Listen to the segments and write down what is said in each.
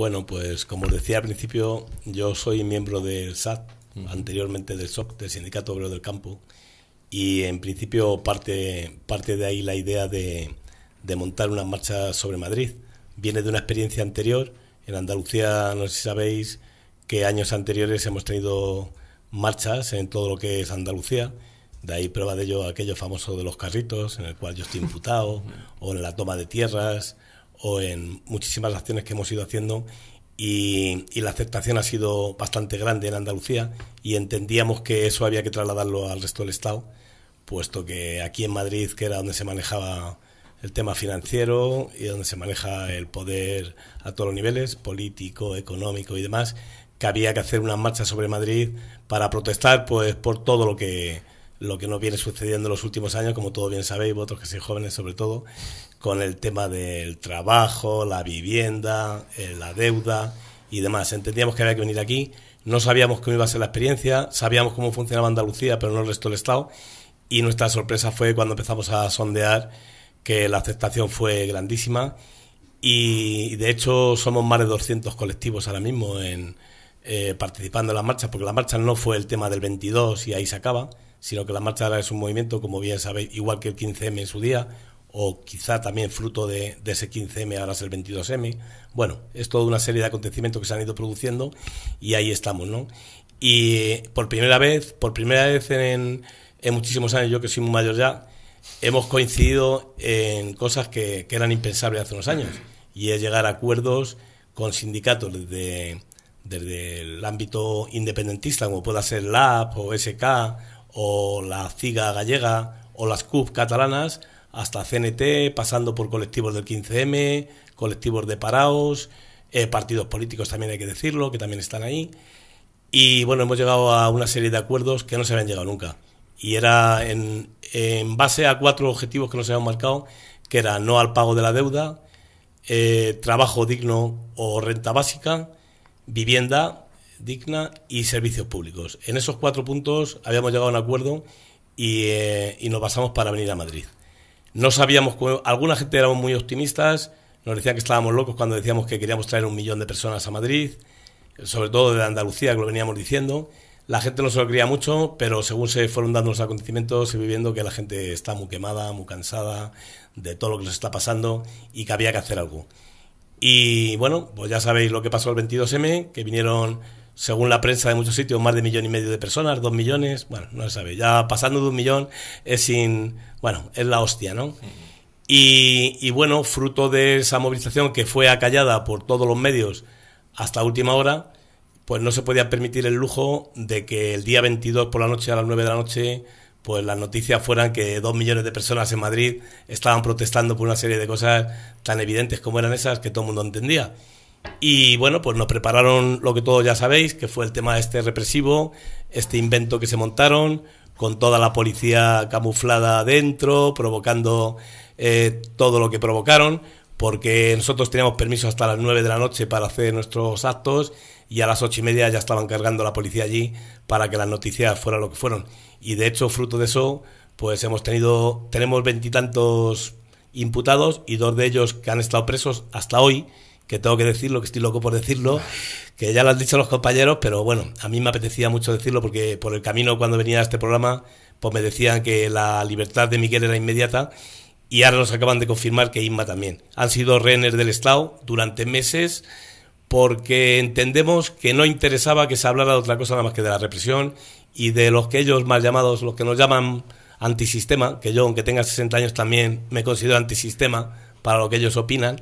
Bueno, pues como decía al principio, yo soy miembro del SAT, anteriormente del SOC, del Sindicato Obrero del Campo, y en principio parte, de ahí la idea de, de montar una marcha sobre Madrid. Viene de una experiencia anterior. En Andalucía, no sé si sabéis que años anteriores hemos tenido marchas en todo lo que es Andalucía. De ahí prueba de ello aquello famoso de los carritos, en el cual yo estoy imputado, o en la toma de tierras, o en muchísimas acciones que hemos ido haciendo y, la aceptación ha sido bastante grande en Andalucía y entendíamos que eso había que trasladarlo al resto del Estado, puesto que aquí en Madrid, que era donde se manejaba el tema financiero y donde se maneja el poder a todos los niveles, político, económico y demás, que había que hacer una marcha sobre Madrid para protestar pues por todo lo que lo que nos viene sucediendo en los últimos años, como todos bien sabéis, vosotros que sois jóvenes sobre todo, con el tema del trabajo, la vivienda, eh, la deuda y demás. Entendíamos que había que venir aquí, no sabíamos cómo iba a ser la experiencia, sabíamos cómo funcionaba Andalucía, pero no el resto del Estado, y nuestra sorpresa fue cuando empezamos a sondear que la aceptación fue grandísima y de hecho somos más de 200 colectivos ahora mismo en, eh, participando en las marchas, porque la marcha no fue el tema del 22 y ahí se acaba, sino que la Marcha de es un movimiento, como bien sabéis, igual que el 15M en su día, o quizá también fruto de, ese 15M, ahora es el 22M. Bueno, es toda una serie de acontecimientos que se han ido produciendo y ahí estamos, ¿no? Y eh, por primera vez, por primera vez en, muchísimos años, yo que soy muy mayor ya, hemos coincidido en cosas que, eran impensables hace unos años, y es llegar a acuerdos con sindicatos desde, desde el ámbito independentista, como pueda ser LAP o SK o la CIGA gallega o las CUP catalanas, hasta CNT, pasando por colectivos del 15M, colectivos de paraos, eh, partidos políticos también hay que decirlo, que también están ahí. Y bueno, hemos llegado a una serie de acuerdos que no se habían llegado nunca. Y era en, base a cuatro objetivos que nos habíamos marcado, que era no al pago de la deuda, eh, trabajo digno o renta básica, vivienda digna y servicios públicos. En esos cuatro puntos habíamos llegado a un acuerdo y, eh, nos pasamos para venir a Madrid. No sabíamos, alguna gente éramos muy optimistas, nos decían que estábamos locos cuando decíamos que queríamos traer un millón de personas a Madrid, sobre todo de Andalucía, que lo veníamos diciendo. La gente no se lo creía mucho, pero según se fueron dando los acontecimientos, y viviendo que la gente está muy quemada, muy cansada de todo lo que les está pasando y que había que hacer algo. Y bueno, pues ya sabéis lo que pasó el 22M, que vinieron según la prensa de muchos sitios, más de millón y medio de personas, dos millones, bueno, no se sabe. Ya pasando de un millón es sin. Bueno, es la hostia, ¿no? Y, y bueno, fruto de esa movilización que fue acallada por todos los medios hasta última hora, pues no se podía permitir el lujo de que el día 22 por la noche a las 9 de la noche pues las noticias fueran que dos millones de personas en Madrid estaban protestando por una serie de cosas tan evidentes como eran esas que todo el mundo entendía. Y bueno, pues nos prepararon lo que todos ya sabéis, que fue el tema este represivo, este invento que se montaron, con toda la policía camuflada adentro, provocando eh, todo lo que provocaron, porque nosotros teníamos permiso hasta las 9 de la noche para hacer nuestros actos y a las ocho y media ya estaban cargando la policía allí para que las noticias fueran lo que fueron. Y de hecho, fruto de eso, pues hemos tenido, tenemos veintitantos imputados y dos de ellos que han estado presos hasta hoy que tengo que decirlo, que estoy loco por decirlo, que ya lo han dicho los compañeros, pero bueno, a mí me apetecía mucho decirlo porque por el camino cuando venía a este programa, pues me decían que la libertad de Miguel era inmediata y ahora nos acaban de confirmar que Inma también. Han sido rehenes del Estado durante meses porque entendemos que no interesaba que se hablara de otra cosa nada más que de la represión y de los que ellos mal llamados, los que nos llaman antisistema, que yo aunque tenga 60 años también me considero antisistema para lo que ellos opinan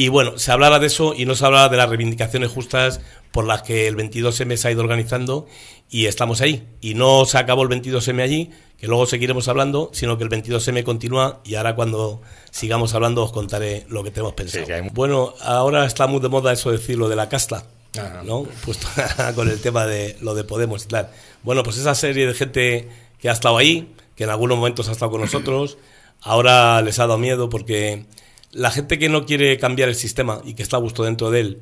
y bueno, se hablaba de eso y no se hablaba de las reivindicaciones justas por las que el 22M se ha ido organizando y estamos ahí. Y no se acabó el 22M allí, que luego seguiremos hablando, sino que el 22M continúa y ahora cuando sigamos hablando os contaré lo que tenemos pensado. Bueno, ahora está muy de moda eso decir lo de la casta. ¿no? Pues con el tema de lo de Podemos y tal. Bueno, pues esa serie de gente que ha estado ahí, que en algunos momentos ha estado con nosotros, ahora les ha dado miedo porque la gente que no quiere cambiar el sistema y que está a gusto dentro de él,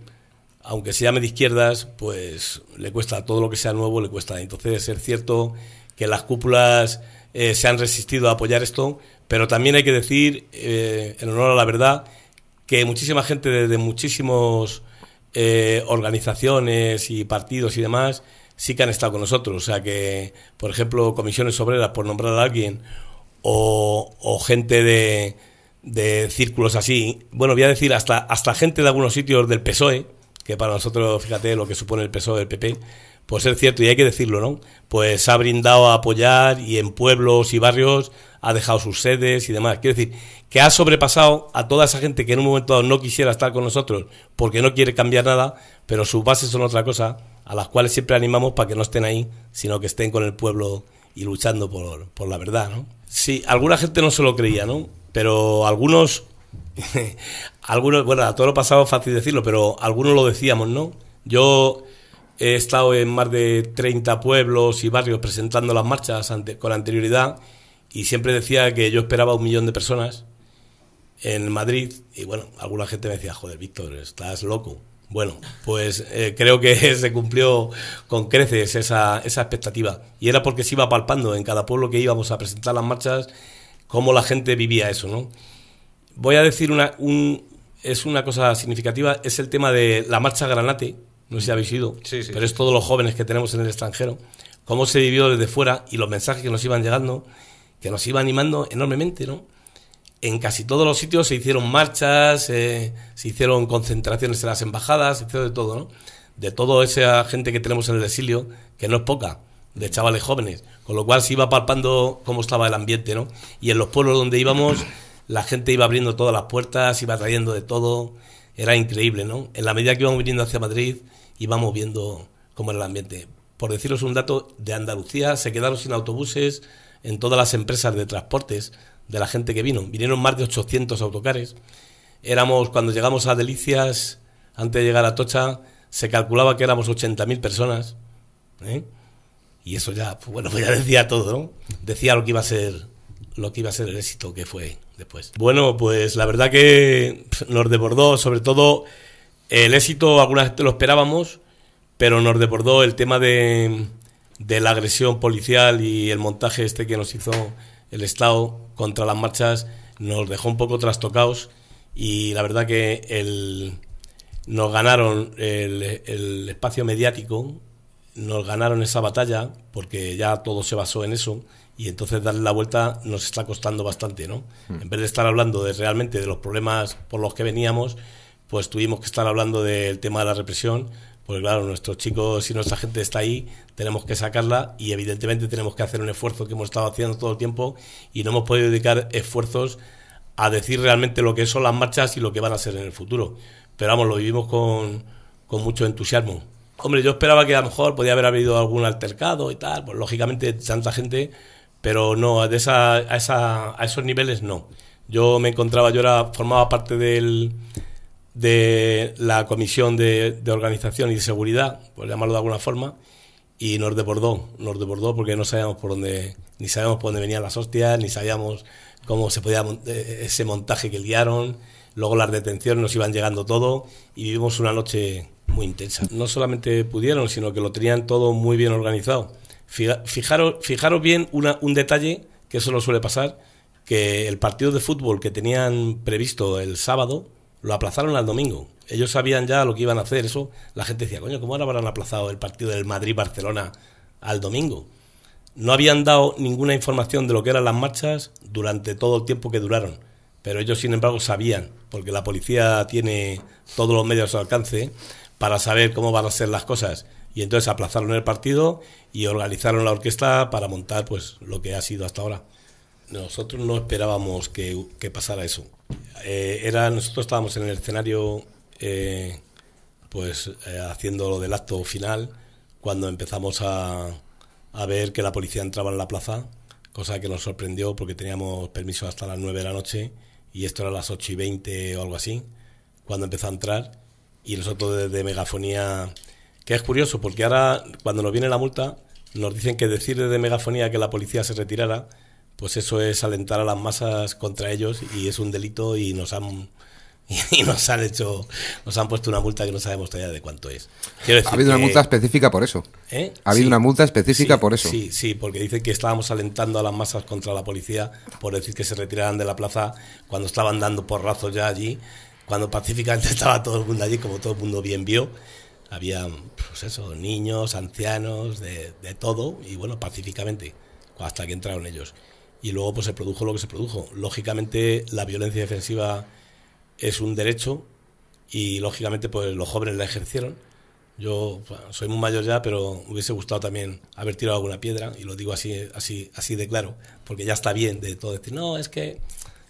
aunque se llame de izquierdas, pues le cuesta todo lo que sea nuevo, le cuesta. Entonces es cierto que las cúpulas eh, se han resistido a apoyar esto, pero también hay que decir, eh, en honor a la verdad, que muchísima gente de, de muchísimos eh, organizaciones y partidos y demás sí que han estado con nosotros. O sea que, por ejemplo, comisiones obreras, por nombrar a alguien, o gente de de círculos así, bueno, voy a decir hasta, hasta gente de algunos sitios del PSOE, que para nosotros, fíjate lo que supone el PSOE del PP, pues es cierto y hay que decirlo, ¿no? Pues ha brindado a apoyar y en pueblos y barrios ha dejado sus sedes y demás. Quiero decir, que ha sobrepasado a toda esa gente que en un momento dado no quisiera estar con nosotros porque no quiere cambiar nada, pero sus bases son otra cosa, a las cuales siempre animamos para que no estén ahí, sino que estén con el pueblo y luchando por, por la verdad, ¿no? Sí, alguna gente no se lo creía, ¿no? pero algunos, algunos, bueno, todo lo pasado es fácil decirlo, pero algunos lo decíamos, ¿no? Yo he estado en más de 30 pueblos y barrios presentando las marchas con anterioridad y siempre decía que yo esperaba un millón de personas en Madrid y bueno, alguna gente me decía, joder, Víctor, estás loco. Bueno, pues eh, creo que se cumplió con creces esa, esa expectativa y era porque se iba palpando en cada pueblo que íbamos a presentar las marchas cómo la gente vivía eso, ¿no? Voy a decir una, es una cosa significativa, es el tema de la marcha Granate, no sé si habéis ido, pero es todos los jóvenes que tenemos en el extranjero, cómo se vivió desde fuera y los mensajes que nos iban llegando, que nos iba animando enormemente, ¿no? En casi todos los sitios se hicieron marchas, eh, se hicieron concentraciones en las embajadas, se de todo, De toda esa gente que tenemos en el exilio, que no es poca de chavales jóvenes, con lo cual se iba palpando cómo estaba el ambiente, ¿no? Y en los pueblos donde íbamos, la gente iba abriendo todas las puertas, iba trayendo de todo, era increíble, ¿no? En la medida que íbamos viniendo hacia Madrid, íbamos viendo cómo era el ambiente. Por deciros un dato, de Andalucía se quedaron sin autobuses en todas las empresas de transportes de la gente que vino. Vinieron más de 800 autocares. Éramos, cuando llegamos a Delicias, antes de llegar a Tocha, se calculaba que éramos 80.000 personas. ¿eh? Y eso ya, pues, bueno, pues ya decía todo, Decía lo que iba a ser lo que iba a ser el éxito que fue después. Bueno, pues la verdad que nos desbordó, sobre todo el éxito, algunas veces lo esperábamos, pero nos desbordó el tema de, la agresión policial y el montaje este que nos hizo el Estado contra las marchas, nos dejó un poco trastocados y la verdad que el, nos ganaron el espacio mediático nos ganaron esa batalla porque ya todo se basó en eso y entonces darle la vuelta nos está costando bastante, ¿no? Hmm. En vez de estar hablando de realmente de los problemas por los que veníamos, pues tuvimos que estar hablando del tema de la represión, porque claro, nuestros chicos y nuestra gente está ahí, tenemos que sacarla y evidentemente tenemos que hacer un esfuerzo que hemos estado haciendo todo el tiempo y no hemos podido dedicar esfuerzos a decir realmente lo que son las marchas y lo que van a ser en el futuro. Pero vamos, lo vivimos con mucho entusiasmo. Hombre, yo esperaba que a lo mejor podía haber habido algún altercado y tal, pues lógicamente tanta gente, pero no, a, esos niveles no. Yo me encontraba, yo era, formaba parte del, de la comisión de, organización y de seguridad, por llamarlo de alguna forma, y nos desbordó, nos desbordó porque no sabíamos por dónde, ni sabíamos por dónde venían las hostias, ni sabíamos cómo se podía eh, eh, ese montaje que liaron, luego las detenciones nos iban llegando todo y vivimos una noche muy intensa. No solamente pudieron, sino que lo tenían todo muy bien organizado. fijaros, bien un detalle, que eso no suele pasar, que el partido de fútbol que tenían previsto el sábado, lo aplazaron al domingo. Ellos sabían ya lo que iban a hacer, eso. La gente decía, coño, ¿cómo ahora habrán aplazado el partido del Madrid-Barcelona al domingo? No habían dado ninguna información de lo que eran las marchas durante todo el tiempo que duraron. Pero ellos, sin embargo, sabían, porque la policía tiene todos los medios a su alcance, para saber cómo van a ser las cosas. Y entonces aplazaron el partido y organizaron la orquesta para montar pues lo que ha sido hasta ahora. Nosotros no esperábamos que, pasara eso. Eh, era, nosotros estábamos en el escenario eh, pues eh, haciendo lo del acto final cuando empezamos a, a ver que la policía entraba en la plaza, cosa que nos sorprendió porque teníamos permiso hasta las 9 de la noche y esto era a las 8 y 20 o algo así, cuando empezó a entrar y nosotros desde megafonía, que es curioso, porque ahora cuando nos viene la multa, nos dicen que decir de megafonía que la policía se retirara, pues eso es alentar a las masas contra ellos y es un delito y nos han y nos han hecho nos han puesto una multa que no sabemos todavía de cuánto es. ha habido una multa específica por eso. ¿Eh? Ha habido una multa específica por eso. Sí, sí, porque dicen que estábamos alentando a las masas contra la policía por decir que se retiraran de la plaza cuando estaban dando porrazos ya allí cuando pacíficamente estaba todo el mundo allí, como todo el mundo bien vio, había pues niños, ancianos, de, todo, y bueno, pacíficamente, hasta que entraron ellos. Y luego pues se produjo lo que se produjo. Lógicamente la violencia defensiva es un derecho y lógicamente pues los jóvenes la ejercieron. Yo pues, soy muy mayor ya, pero hubiese gustado también haber tirado alguna piedra, y lo digo así, así, así de claro, porque ya está bien de todo decir, no, es que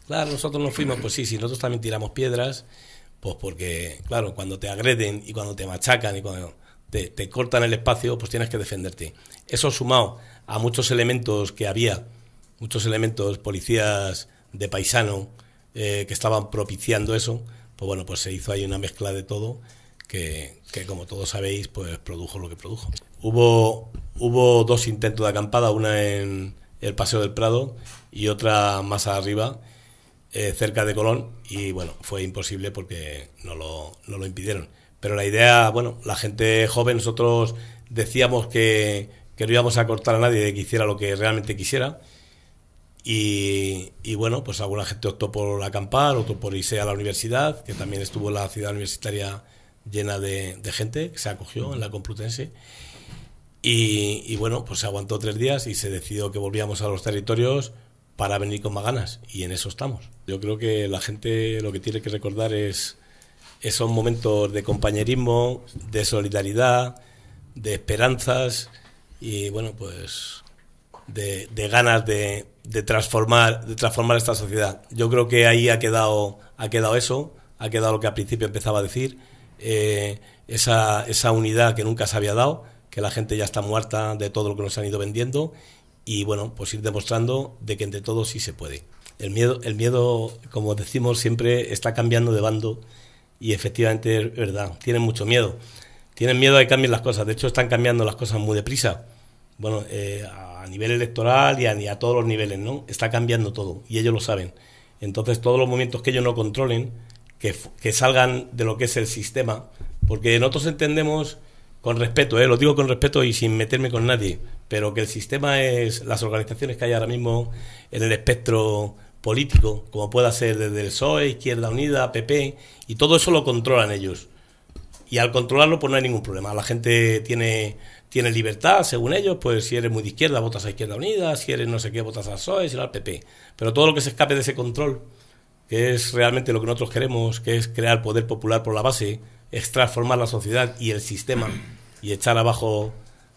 Claro, nosotros no fuimos, pues sí, si nosotros también tiramos piedras, pues porque, claro, cuando te agreden y cuando te machacan y cuando te, cortan el espacio, pues tienes que defenderte. Eso sumado a muchos elementos que había, muchos elementos, policías de paisano, eh, que estaban propiciando eso, pues bueno, pues se hizo ahí una mezcla de todo que, que, como todos sabéis, pues produjo lo que produjo. Hubo, hubo dos intentos de acampada, una en el Paseo del Prado y otra más arriba, eh, cerca de Colón y bueno, fue imposible porque no lo, no lo impidieron. Pero la idea, bueno, la gente joven, nosotros decíamos que, que no íbamos a cortar a nadie de que hiciera lo que realmente quisiera. Y, bueno, pues alguna gente optó por acampar, otro por irse a la universidad, que también estuvo la ciudad universitaria llena de, gente, que se acogió en la Complutense. Y, y bueno, pues se aguantó tres días y se decidió que volvíamos a los territorios para venir con más ganas y en eso estamos. Yo creo que la gente lo que tiene que recordar es esos momentos de compañerismo, de solidaridad, de esperanzas y bueno, pues de, ganas de, transformar, de transformar esta sociedad. Yo creo que ahí ha quedado, ha quedado eso, ha quedado lo que al principio empezaba a decir, eh, esa, esa unidad que nunca se había dado, que la gente ya está muerta de todo lo que nos han ido vendiendo y bueno, pues ir demostrando de que entre todos sí se puede. El miedo, el miedo, como decimos siempre, está cambiando de bando y efectivamente es verdad, tienen mucho miedo. Tienen miedo de cambiar las cosas, de hecho están cambiando las cosas muy deprisa. Bueno, eh, a nivel electoral y a, todos los niveles, ¿no? Está cambiando todo y ellos lo saben. Entonces todos los momentos que ellos no controlen, que, que, salgan de lo que es el sistema, porque nosotros entendemos con respeto, ¿eh? lo digo con respeto y sin meterme con nadie, pero que el sistema es las organizaciones que hay ahora mismo en el espectro político, como pueda ser desde el PSOE, Izquierda Unida, PP, y todo eso lo controlan ellos. Y al controlarlo, pues no hay ningún problema. La gente tiene, tiene libertad, según ellos, pues si eres muy de izquierda, votas a Izquierda Unida, si eres no sé qué, votas al PSOE, si eres al PP. Pero todo lo que se escape de ese control, que es realmente lo que nosotros queremos, que es crear poder popular por la base, es transformar la sociedad y el sistema y echar abajo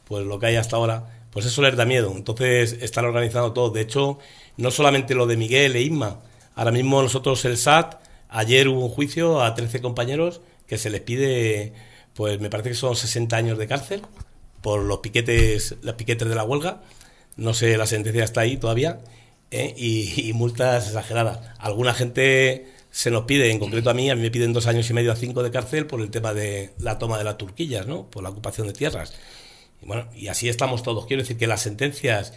pues lo que hay hasta ahora, pues eso les da miedo. Entonces están organizando todo. De hecho, no solamente lo de Miguel e Isma. Ahora mismo nosotros el SAT, ayer hubo un juicio a 13 compañeros que se les pide, pues me parece que son 60 años de cárcel por los piquetes, las piquetes de la huelga. No sé, la sentencia está ahí todavía. ¿eh? y multas exageradas. Alguna gente se nos pide, en concreto a mí, a mí me piden dos años y medio a cinco de cárcel por el tema de la toma de las turquillas, ¿no? Por la ocupación de tierras. Y bueno, y así estamos todos. Quiero decir que las sentencias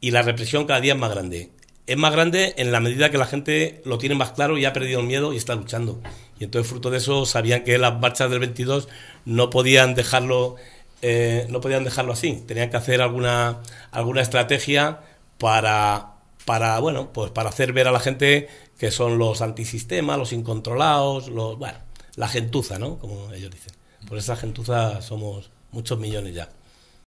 y la represión cada día es más grande. Es más grande en la medida que la gente lo tiene más claro y ha perdido el miedo y está luchando. Y entonces, fruto de eso, sabían que las marchas del 22 no podían dejarlo, eh, no podían dejarlo así. Tenían que hacer alguna, alguna estrategia para para, bueno, pues para hacer ver a la gente que son los antisistemas, los incontrolados, los, bueno, la gentuza, ¿no? Como ellos dicen. Por esa gentuza somos muchos millones ya.